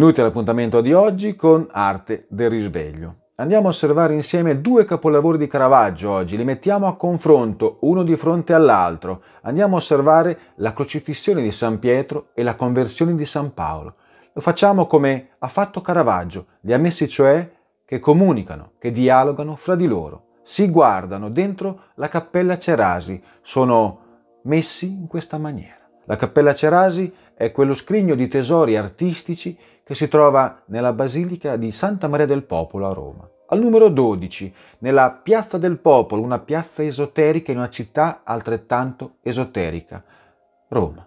Benvenuti all'appuntamento di oggi con Arte del risveglio. Andiamo a osservare insieme due capolavori di Caravaggio oggi, li mettiamo a confronto uno di fronte all'altro. Andiamo a osservare la crocifissione di San Pietro e la conversione di San Paolo. Lo facciamo come ha fatto Caravaggio, li ha messi cioè che comunicano, che dialogano fra di loro, si guardano dentro la cappella Cerasi, sono messi in questa maniera. La cappella Cerasi è quello scrigno di tesori artistici che si trova nella Basilica di Santa Maria del Popolo a Roma. Al numero 12, nella Piazza del Popolo, una piazza esoterica in una città altrettanto esoterica, Roma.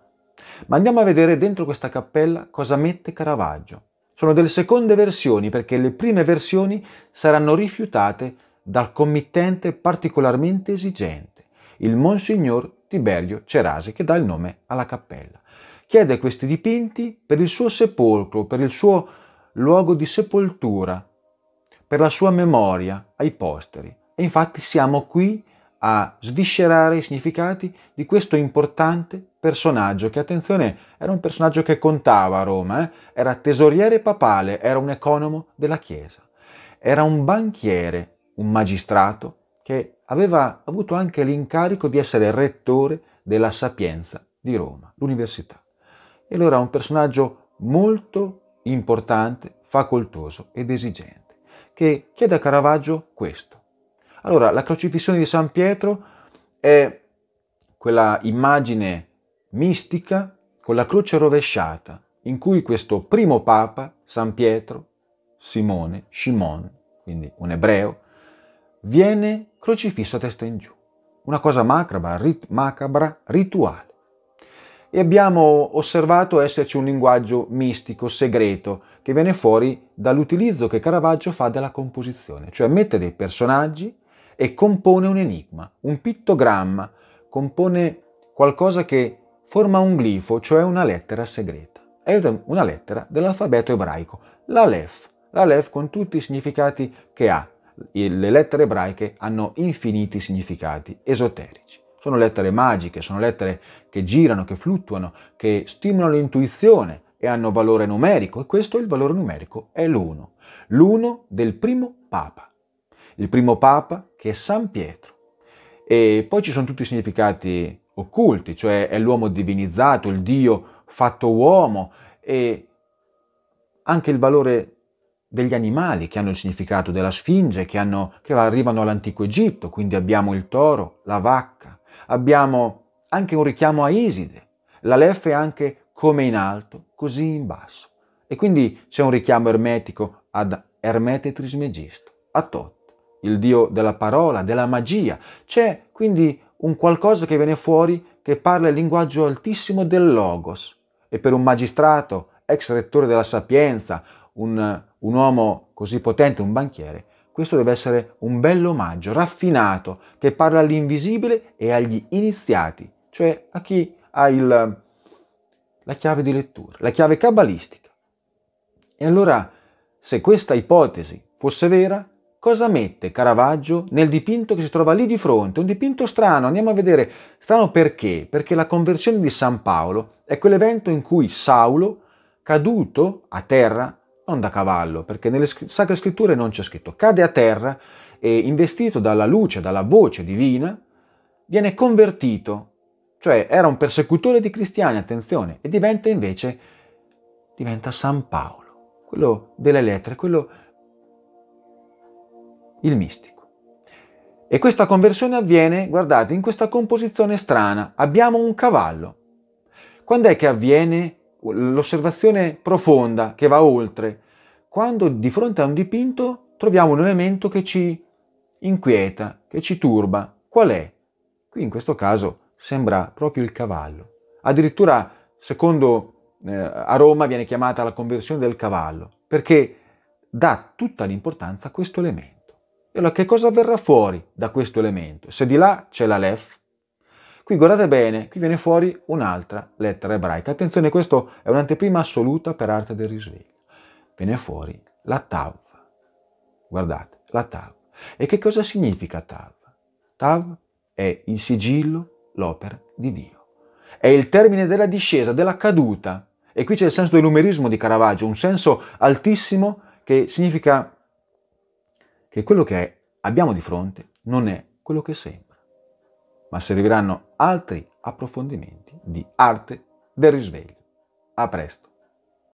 Ma andiamo a vedere dentro questa cappella cosa mette Caravaggio. Sono delle seconde versioni perché le prime versioni saranno rifiutate dal committente particolarmente esigente, il Monsignor Tiberio Cerasi, che dà il nome alla cappella chiede questi dipinti per il suo sepolcro, per il suo luogo di sepoltura, per la sua memoria ai posteri. E infatti siamo qui a sviscerare i significati di questo importante personaggio che, attenzione, era un personaggio che contava a Roma, eh? era tesoriere papale, era un economo della Chiesa, era un banchiere, un magistrato che aveva avuto anche l'incarico di essere rettore della Sapienza di Roma, l'università. E allora un personaggio molto importante, facoltoso ed esigente, che chiede a Caravaggio questo. Allora, la crocifissione di San Pietro è quella immagine mistica con la croce rovesciata, in cui questo primo papa, San Pietro, Simone, Shimon, quindi un ebreo, viene crocifisso a testa in giù. Una cosa macabra, rit- macabra rituale e abbiamo osservato esserci un linguaggio mistico, segreto, che viene fuori dall'utilizzo che Caravaggio fa della composizione, cioè mette dei personaggi e compone un enigma, un pittogramma, compone qualcosa che forma un glifo, cioè una lettera segreta. È una lettera dell'alfabeto ebraico, l'Alef. L'Alef con tutti i significati che ha. Le lettere ebraiche hanno infiniti significati esoterici. Sono lettere magiche, sono lettere che girano, che fluttuano, che stimolano l'intuizione e hanno valore numerico e questo il valore numerico è l'uno, l'uno del primo Papa, il primo Papa che è San Pietro. E poi ci sono tutti i significati occulti, cioè è l'uomo divinizzato, il Dio fatto uomo e anche il valore degli animali che hanno il significato della Sfinge, che, hanno, che arrivano all'antico Egitto, quindi abbiamo il toro, la vacca, abbiamo anche un richiamo a Iside. L'Aleph è anche come in alto, così in basso. E quindi c'è un richiamo ermetico ad Ermete Trismegisto, a Tot, il dio della parola, della magia. C'è quindi un qualcosa che viene fuori che parla il linguaggio altissimo del Logos. E per un magistrato, ex rettore della Sapienza, un, un uomo così potente, un banchiere, questo deve essere un bello omaggio raffinato che parla all'invisibile e agli iniziati, cioè a chi ha il, la chiave di lettura, la chiave cabalistica. E allora, se questa ipotesi fosse vera, cosa mette Caravaggio nel dipinto che si trova lì di fronte? Un dipinto strano, andiamo a vedere. Strano perché? Perché la conversione di San Paolo è quell'evento in cui Saulo, caduto a terra, non da cavallo, perché nelle sacre scritture non c'è scritto, cade a terra e investito dalla luce, dalla voce divina, viene convertito cioè era un persecutore di cristiani, attenzione, e diventa invece, diventa San Paolo, quello delle lettere, quello il mistico. E questa conversione avviene, guardate, in questa composizione strana. Abbiamo un cavallo. Quando è che avviene l'osservazione profonda che va oltre? Quando di fronte a un dipinto troviamo un elemento che ci inquieta, che ci turba. Qual è? Qui in questo caso sembra proprio il cavallo. Addirittura, secondo eh, a Roma, viene chiamata la conversione del cavallo, perché dà tutta l'importanza a questo elemento. E allora che cosa verrà fuori da questo elemento? Se di là c'è la lef, qui guardate bene, qui viene fuori un'altra lettera ebraica. Attenzione, questo è un'anteprima assoluta per arte del risveglio. Viene fuori la tav. Guardate, la tav. E che cosa significa tav? Tav è il sigillo l'opera di Dio. È il termine della discesa, della caduta. E qui c'è il senso del numerismo di Caravaggio, un senso altissimo che significa che quello che abbiamo di fronte non è quello che sembra, ma serviranno altri approfondimenti di arte del risveglio. A presto.